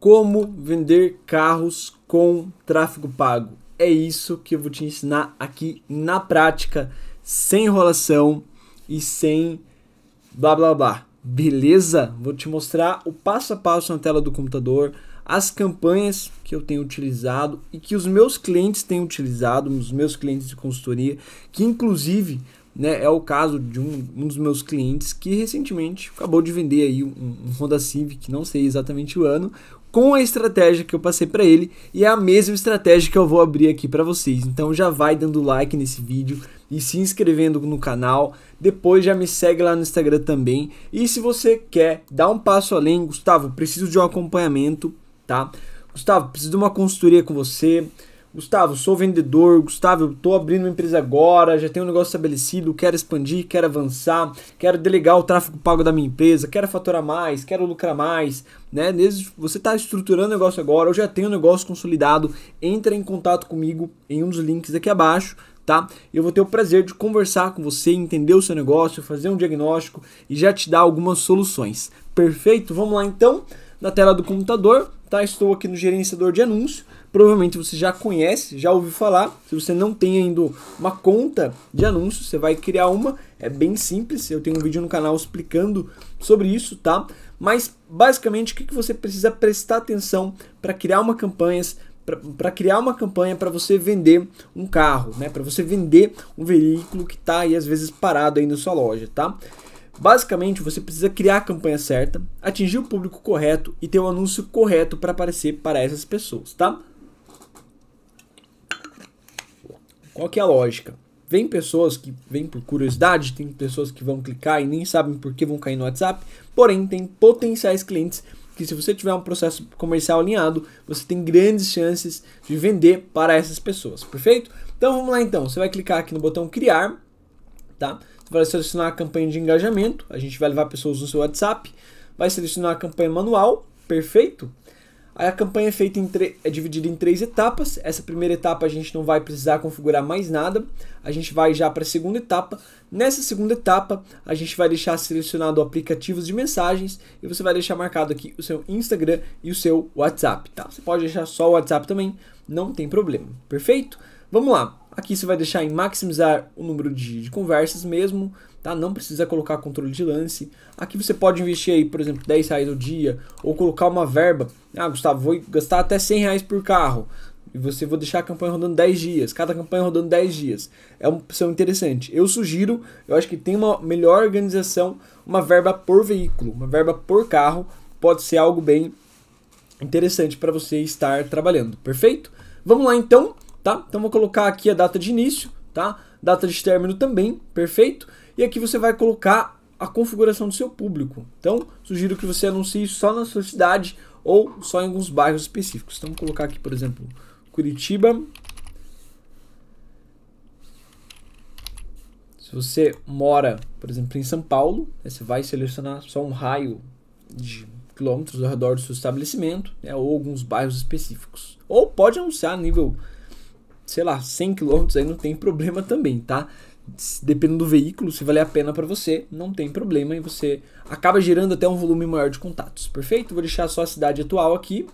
Como vender carros com tráfego pago. É isso que eu vou te ensinar aqui na prática, sem enrolação e sem blá blá blá. Beleza? Vou te mostrar o passo a passo na tela do computador, as campanhas que eu tenho utilizado e que os meus clientes têm utilizado, os meus clientes de consultoria, que inclusive né, é o caso de um, um dos meus clientes que recentemente acabou de vender aí um, um Honda Civic, não sei exatamente o ano, com a estratégia que eu passei para ele e é a mesma estratégia que eu vou abrir aqui para vocês. Então já vai dando like nesse vídeo e se inscrevendo no canal. Depois já me segue lá no Instagram também. E se você quer dar um passo além, Gustavo, preciso de um acompanhamento, tá? Gustavo, preciso de uma consultoria com você. Gustavo, sou vendedor, Gustavo, estou abrindo uma empresa agora, já tenho um negócio estabelecido, quero expandir, quero avançar, quero delegar o tráfego pago da minha empresa, quero faturar mais, quero lucrar mais, né? Você está estruturando o negócio agora, eu já tenho um negócio consolidado, entra em contato comigo em um dos links aqui abaixo, tá? Eu vou ter o prazer de conversar com você, entender o seu negócio, fazer um diagnóstico e já te dar algumas soluções. Perfeito? Vamos lá então, na tela do computador, tá? Estou aqui no gerenciador de anúncio. Provavelmente você já conhece, já ouviu falar. Se você não tem ainda uma conta de anúncio, você vai criar uma. É bem simples. Eu tenho um vídeo no canal explicando sobre isso, tá? Mas basicamente o que, que você precisa prestar atenção para criar uma campanha, para criar uma campanha para você vender um carro, né? Para você vender um veículo que está aí às vezes parado aí na sua loja, tá? Basicamente, você precisa criar a campanha certa, atingir o público correto e ter o um anúncio correto para aparecer para essas pessoas, tá? Qual que é a lógica? Vem pessoas que vêm por curiosidade, tem pessoas que vão clicar e nem sabem por que vão cair no WhatsApp, porém tem potenciais clientes que se você tiver um processo comercial alinhado, você tem grandes chances de vender para essas pessoas, perfeito? Então vamos lá então, você vai clicar aqui no botão criar, tá? vai selecionar a campanha de engajamento, a gente vai levar pessoas no seu WhatsApp, vai selecionar a campanha manual, perfeito. Aí a campanha é, feita é dividida em três etapas. Essa primeira etapa a gente não vai precisar configurar mais nada. A gente vai já para a segunda etapa. Nessa segunda etapa, a gente vai deixar selecionado aplicativos de mensagens e você vai deixar marcado aqui o seu Instagram e o seu WhatsApp, tá? Você pode deixar só o WhatsApp também, não tem problema. Perfeito? Vamos lá. Aqui você vai deixar em maximizar o número de, de conversas mesmo, tá? Não precisa colocar controle de lance. Aqui você pode investir aí, por exemplo, 10 reais ao dia, ou colocar uma verba. Ah, Gustavo, vou gastar até 100 reais por carro. E você vou deixar a campanha rodando 10 dias, cada campanha rodando 10 dias. É uma opção é interessante. Eu sugiro, eu acho que tem uma melhor organização, uma verba por veículo, uma verba por carro, pode ser algo bem interessante para você estar trabalhando, perfeito? Vamos lá então tá? Então vou colocar aqui a data de início, tá? Data de término também, perfeito? E aqui você vai colocar a configuração do seu público. Então, sugiro que você anuncie só na sua cidade ou só em alguns bairros específicos. Então, vou colocar aqui, por exemplo, Curitiba. Se você mora, por exemplo, em São Paulo, né, você vai selecionar só um raio de quilômetros ao redor do seu estabelecimento, né, ou alguns bairros específicos. Ou pode anunciar a nível sei lá, 100 km aí não tem problema também, tá? Dependendo do veículo, se valer a pena para você, não tem problema e você acaba gerando até um volume maior de contatos, perfeito? Vou deixar só a cidade atual aqui,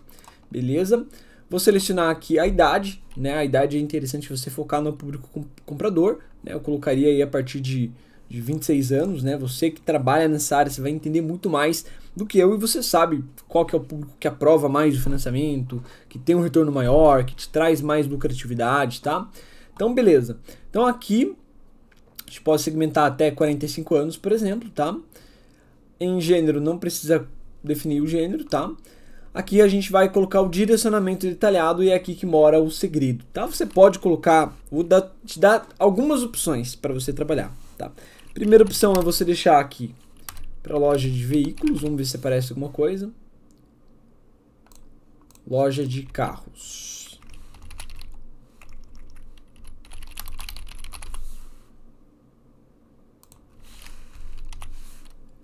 beleza? Vou selecionar aqui a idade, né? A idade é interessante você focar no público comprador, né? Eu colocaria aí a partir de, de 26 anos, né? Você que trabalha nessa área, você vai entender muito mais do que eu e você sabe qual que é o público que aprova mais o financiamento, que tem um retorno maior, que te traz mais lucratividade, tá? Então, beleza. Então, aqui, a gente pode segmentar até 45 anos, por exemplo, tá? Em gênero, não precisa definir o gênero, tá? Aqui a gente vai colocar o direcionamento detalhado e é aqui que mora o segredo, tá? Você pode colocar, vou dar, te dar algumas opções para você trabalhar, tá? Primeira opção é você deixar aqui para a loja de veículos. Vamos ver se aparece alguma coisa. Loja de carros.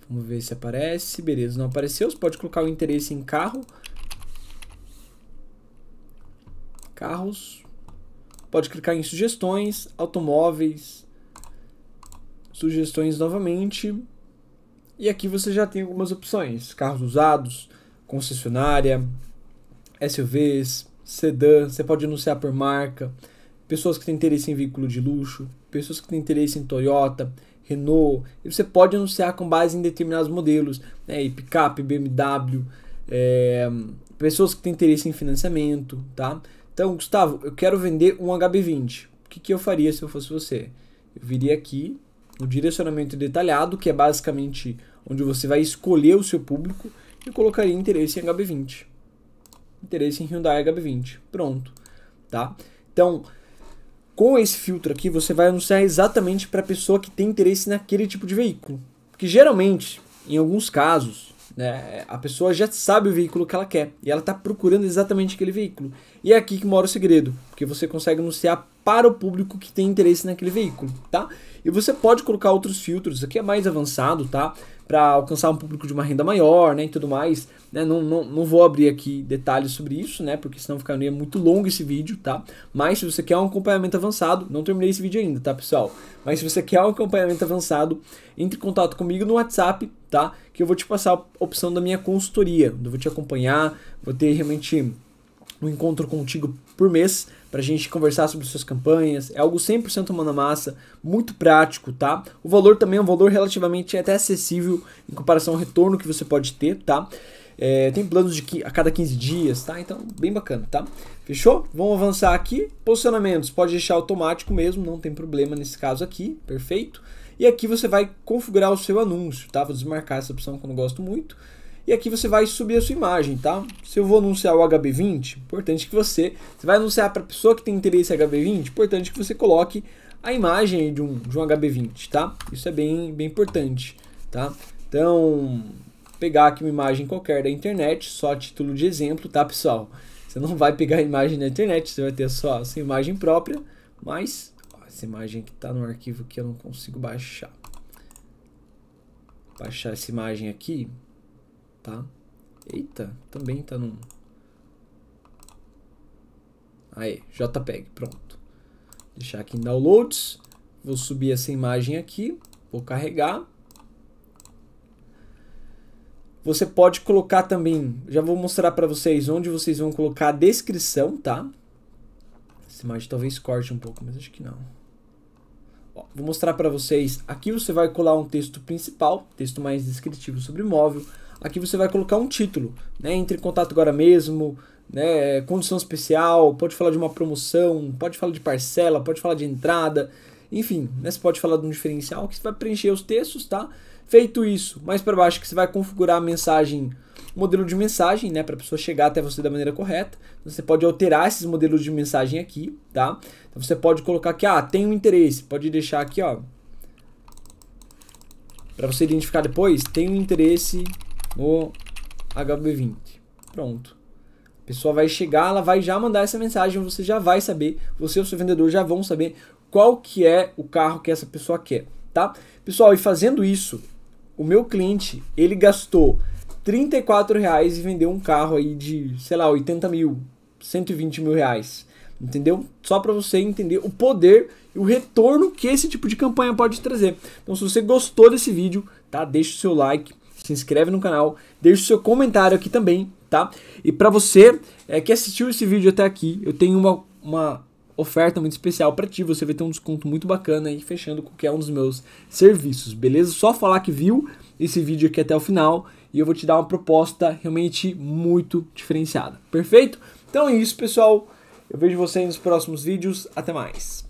Vamos ver se aparece. Beleza, não apareceu. Você pode colocar o interesse em carro. Carros. Pode clicar em sugestões, automóveis. Sugestões novamente. E aqui você já tem algumas opções: carros usados, concessionária, SUVs, sedã, você pode anunciar por marca, pessoas que têm interesse em veículo de luxo, pessoas que têm interesse em Toyota, Renault, e você pode anunciar com base em determinados modelos, né, e picape, BMW, é, eh, pessoas que têm interesse em financiamento, tá? Então, Gustavo, eu quero vender um HB20. O que, que eu faria se eu fosse você? Eu viria aqui, o direcionamento detalhado, que é basicamente onde você vai escolher o seu público e colocaria interesse em HB20. Interesse em Hyundai HB20. Pronto, tá? Então, com esse filtro aqui, você vai anunciar exatamente para a pessoa que tem interesse naquele tipo de veículo. Porque geralmente, em alguns casos, né? A pessoa já sabe o veículo que ela quer e ela está procurando exatamente aquele veículo. E é aqui que mora o segredo, porque você consegue anunciar para o público que tem interesse naquele veículo, tá? E você pode colocar outros filtros, isso aqui é mais avançado, tá? Para alcançar um público de uma renda maior, né? E tudo mais, né? Não, não, não vou abrir aqui detalhes sobre isso, né? Porque senão ficaria muito longo esse vídeo, tá? Mas se você quer um acompanhamento avançado, não terminei esse vídeo ainda, tá, pessoal? Mas se você quer um acompanhamento avançado, entre em contato comigo no WhatsApp tá? Que eu vou te passar a opção da minha consultoria, eu vou te acompanhar, vou ter realmente um encontro contigo por mês para a gente conversar sobre suas campanhas. É algo 100% mão na massa, muito prático, tá? O valor também é um valor relativamente até acessível em comparação ao retorno que você pode ter, tá? É, tem planos de a cada 15 dias, tá? Então, bem bacana, tá? Fechou? Vamos avançar aqui. Posicionamentos, pode deixar automático mesmo, não tem problema nesse caso aqui, perfeito? E aqui você vai configurar o seu anúncio, tá? Vou desmarcar essa opção que eu não gosto muito. E aqui você vai subir a sua imagem, tá? Se eu vou anunciar o HB20, importante que você, você vai anunciar para a pessoa que tem interesse em HB20, importante que você coloque a imagem de um, de um HB20, tá? Isso é bem, bem importante, tá? Então, pegar aqui uma imagem qualquer da internet, só título de exemplo, tá, pessoal? Você não vai pegar a imagem da internet, você vai ter só a sua imagem própria, mas essa imagem que está no arquivo que eu não consigo baixar. Baixar essa imagem aqui, tá? Eita, também está num... Aí, JPEG, pronto. Deixar aqui em Downloads. Vou subir essa imagem aqui, vou carregar. Você pode colocar também, já vou mostrar para vocês onde vocês vão colocar a descrição, tá? Essa imagem talvez corte um pouco, mas acho que não. Ó, vou mostrar para vocês. Aqui você vai colar um texto principal, texto mais descritivo sobre imóvel. Aqui você vai colocar um título, né? Entre em contato agora mesmo, né? Condição especial, pode falar de uma promoção, pode falar de parcela, pode falar de entrada, enfim, né? Você pode falar de um diferencial que você vai preencher os textos, tá? Feito isso, mais para baixo que você vai configurar a mensagem, modelo de mensagem, né, para a pessoa chegar até você da maneira correta. Então, você pode alterar esses modelos de mensagem aqui, tá? Então, você pode colocar aqui, ah, tem um interesse, pode deixar aqui, ó, para você identificar depois, tem um interesse no HB20. Pronto. A pessoa vai chegar, ela vai já mandar essa mensagem, você já vai saber, você e o seu vendedor já vão saber qual que é o carro que essa pessoa quer, tá? Pessoal, e fazendo isso, o meu cliente, ele gastou 34 reais e vendeu um carro aí de, sei lá, 80 mil, 120 mil reais. Entendeu? Só para você entender o poder e o retorno que esse tipo de campanha pode trazer. Então, se você gostou desse vídeo, tá? Deixa o seu like, se inscreve no canal, deixa o seu comentário aqui também, tá? E para você é, que assistiu esse vídeo até aqui, eu tenho uma, uma oferta muito especial para ti. Você vai ter um desconto muito bacana aí fechando qualquer um dos meus serviços, beleza? Só falar que viu esse vídeo aqui até o final e eu vou te dar uma proposta realmente muito diferenciada. Perfeito? Então é isso, pessoal. Eu vejo vocês nos próximos vídeos. Até mais.